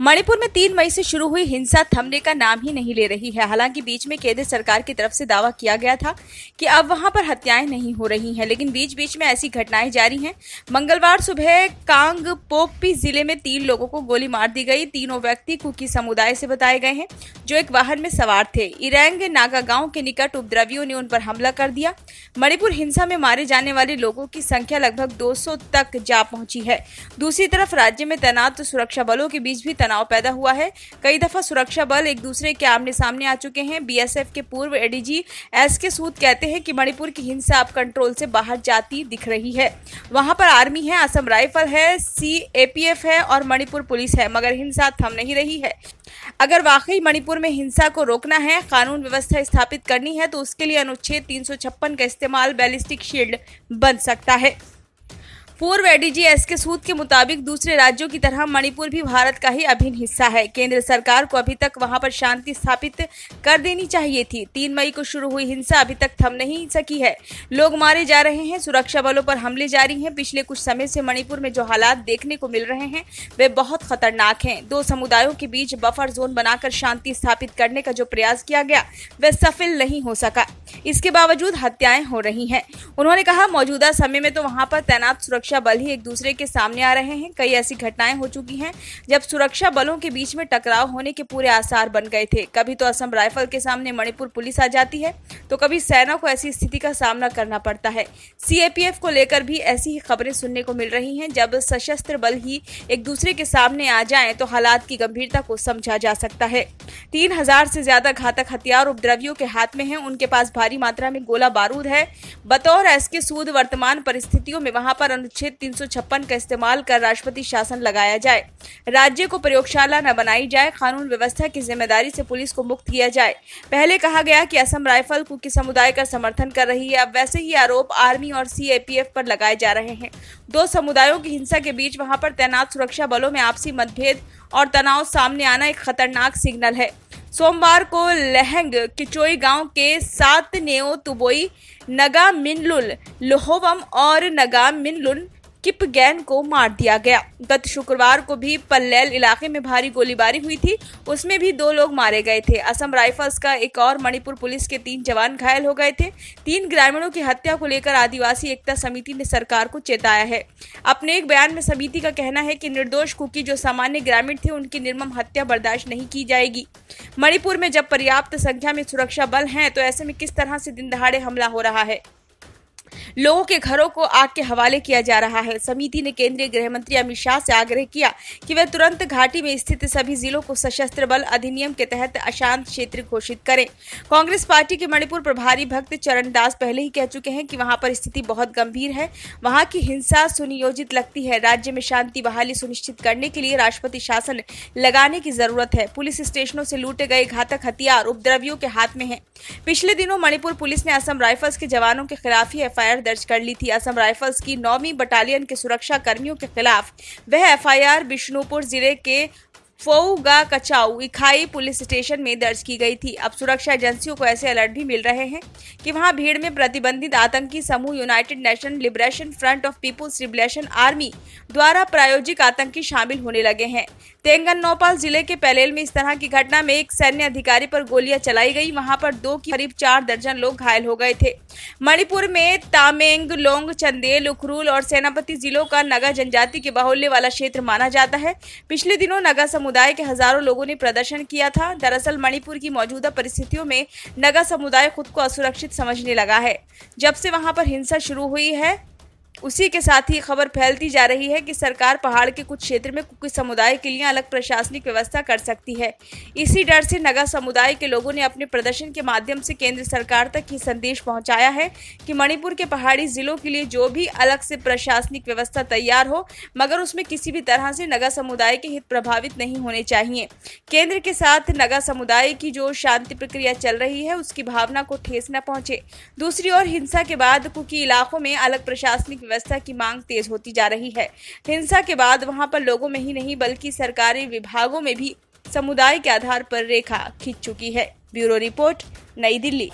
मणिपुर में तीन मई से शुरू हुई हिंसा थमने का नाम ही नहीं ले रही है हालांकि बीच में केंद्र सरकार की तरफ से दावा किया गया था कि अब वहां पर हत्याएं नहीं हो रही हैं लेकिन बीच बीच में ऐसी घटनाएं जारी हैं मंगलवार सुबह कांग पोपी जिले में तीन लोगों को गोली मार दी गई तीनों व्यक्ति कुकी समुदाय से बताए गए हैं जो एक वाहन में सवार थे इरैंग नागा गांव के निकट उपद्रवियों ने उन पर हमला कर दिया मणिपुर हिंसा में मारे जाने वाले लोगों की संख्या लगभग 200 तक जा पहुंची है दूसरी तरफ राज्य में तैनात तो सुरक्षा बलों के बीच भी तनाव पैदा हुआ है कई दफा सुरक्षा बल एक दूसरे के आमने सामने आ चुके हैं बीएसएफ के पूर्व एडीजी एस के सूद कहते हैं कि मणिपुर की हिंसा अब कंट्रोल से बाहर जाती दिख रही है वहां पर आर्मी है असम राइफल है सी है और मणिपुर पुलिस है मगर हिंसा थम नहीं रही है अगर वाकई मणिपुर में हिंसा को रोकना है कानून व्यवस्था स्थापित करनी है तो उसके लिए अनुच्छेद तीन का इस्तेमाल बैलिस्टिक शील्ड बन सकता है पूर्व एडीजी एस के सूद के मुताबिक दूसरे राज्यों की तरह मणिपुर भी भारत का ही अभिन्न हिस्सा है केंद्र सरकार को अभी तक वहां पर शांति स्थापित कर देनी चाहिए थी तीन मई को शुरू हुई हिंसा अभी तक थम नहीं सकी है लोग मारे जा रहे हैं सुरक्षा बलों पर हमले जारी हैं पिछले कुछ समय से मणिपुर में जो हालात देखने को मिल रहे हैं वे बहुत खतरनाक हैं दो समुदायों के बीच बफर जोन बनाकर शांति स्थापित करने का जो प्रयास किया गया वह सफल नहीं हो सका इसके बावजूद हत्याएं हो रही हैं उन्होंने कहा मौजूदा समय में तो वहां पर तैनात सुरक्षा सुरक्षा बल ही एक दूसरे के सामने आ रहे हैं कई ऐसी घटनाएं हो चुकी हैं जब सुरक्षा बलों के बीच में टकराव होने के पूरे आसार बन गए थे कभी तो असम राइफल के सामने मणिपुर पुलिस आ जाती है तो कभी सेना को ऐसी स्थिति का सामना करना पड़ता है सी को लेकर भी ऐसी ही खबरें सुनने को मिल रही हैं जब सशस्त्र बल ही एक दूसरे के सामने आ जाए तो हालात की गंभीरता को समझा जा सकता है तीन हजार से ज्यादा घातक हथियार उपद्रवियों के हाथ में है उनके पास भारी मात्रा में गोला बारूद है बतौर एस के सूद वर्तमान परिस्थितियों में वहां पर अनुच्छेद 356 का इस्तेमाल कर राष्ट्रपति शासन लगाया जाए राज्य को प्रयोगशाला न बनाई जाए कानून व्यवस्था की जिम्मेदारी से पुलिस को मुक्त किया जाए पहले कहा गया कि असम राइफल कुकी समुदाय का समर्थन कर रही है अब वैसे ही आरोप आर्मी और सीएपीएफ पर लगाए जा रहे हैं दो समुदायों की हिंसा के बीच वहां पर तैनात सुरक्षा बलों में आपसी मतभेद और तनाव सामने आना एक खतरनाक सिग्नल है सोमवार को लहंग किचोई गांव के सात नेओ तुबोई नगा मिनलुल लोहोवम और नगा मिनलुल किप गैन को मार दिया गया गत शुक्रवार को भी पल्लेल इलाके में भारी गोलीबारी हुई थी उसमें भी दो लोग मारे गए थे असम राइफल्स का एक और मणिपुर पुलिस के तीन जवान घायल हो गए थे तीन ग्रामीणों की हत्या को लेकर आदिवासी एकता समिति ने सरकार को चेताया है अपने एक बयान में समिति का कहना है कि निर्दोष कुकी जो सामान्य ग्रामीण थे उनकी निर्मम हत्या बर्दाश्त नहीं की जाएगी मणिपुर में जब पर्याप्त संख्या में सुरक्षा बल हैं तो ऐसे में किस तरह से दिन दहाड़े हमला हो रहा है लोगों के घरों को आग के हवाले किया जा रहा है समिति ने केंद्रीय गृह मंत्री अमित शाह से आग्रह किया कि वे तुरंत घाटी में स्थित सभी जिलों को सशस्त्र बल अधिनियम के तहत अशांत क्षेत्र घोषित करें कांग्रेस पार्टी के मणिपुर प्रभारी भक्त चरण दास पहले ही कह चुके हैं कि वहां पर स्थिति बहुत गंभीर है वहां की हिंसा सुनियोजित लगती है राज्य में शांति बहाली सुनिश्चित करने के लिए राष्ट्रपति शासन लगाने की जरूरत है पुलिस स्टेशनों से लूटे गए घातक हथियार उपद्रवियों के हाथ में है पिछले दिनों मणिपुर पुलिस ने असम राइफल्स के जवानों के खिलाफ ही एफआईआर दर्ज कर ली थी असम राइफल्स की नौवीं बटालियन के सुरक्षा कर्मियों के खिलाफ वह एफआईआर बिष्णुपुर जिले के फोगा कचाऊ इखाई पुलिस स्टेशन में दर्ज की गई थी अब सुरक्षा एजेंसियों को ऐसे अलर्ट भी मिल रहे हैं कि वहां भीड़ में प्रतिबंधित आतंकी समूह United National Liberation Front of People's Liberation Army द्वारा प्रायोजित आतंकी शामिल होने लगे हैं नौपाल जिले के पैलेल में इस तरह की घटना में एक सैन्य अधिकारी पर गोलियां चलाई गई वहां पर दो की करीब चार दर्जन लोग घायल हो गए थे मणिपुर में तामेंग लोंग चंदेल उखरूल और सेनापति जिलों का नगा जनजाति के बाहुल्य वाला क्षेत्र माना जाता है पिछले दिनों नगा समुदाय के हजारों लोगों ने प्रदर्शन किया था दरअसल मणिपुर की मौजूदा परिस्थितियों में नगा समुदाय खुद को असुरक्षित समझने लगा है जब से वहां पर हिंसा शुरू हुई है उसी के साथ ही खबर फैलती जा रही है कि सरकार पहाड़ के कुछ क्षेत्र में कुकी समुदाय के लिए अलग प्रशासनिक व्यवस्था कर सकती है इसी डर से नगा समुदाय के लोगों ने अपने प्रदर्शन के माध्यम से केंद्र सरकार तक ये संदेश पहुंचाया है कि मणिपुर के पहाड़ी जिलों के लिए जो भी अलग से प्रशासनिक व्यवस्था तैयार हो मगर उसमें किसी भी तरह से नगा समुदाय के हित प्रभावित नहीं होने चाहिए केंद्र के साथ नगा समुदाय की जो शांति प्रक्रिया चल रही है उसकी भावना को ठेस न पहुंचे दूसरी ओर हिंसा के बाद कुकी इलाकों में अलग प्रशासनिक व्यवस्था की मांग तेज होती जा रही है हिंसा के बाद वहां पर लोगों में ही नहीं बल्कि सरकारी विभागों में भी समुदाय के आधार पर रेखा खींच चुकी है ब्यूरो रिपोर्ट नई दिल्ली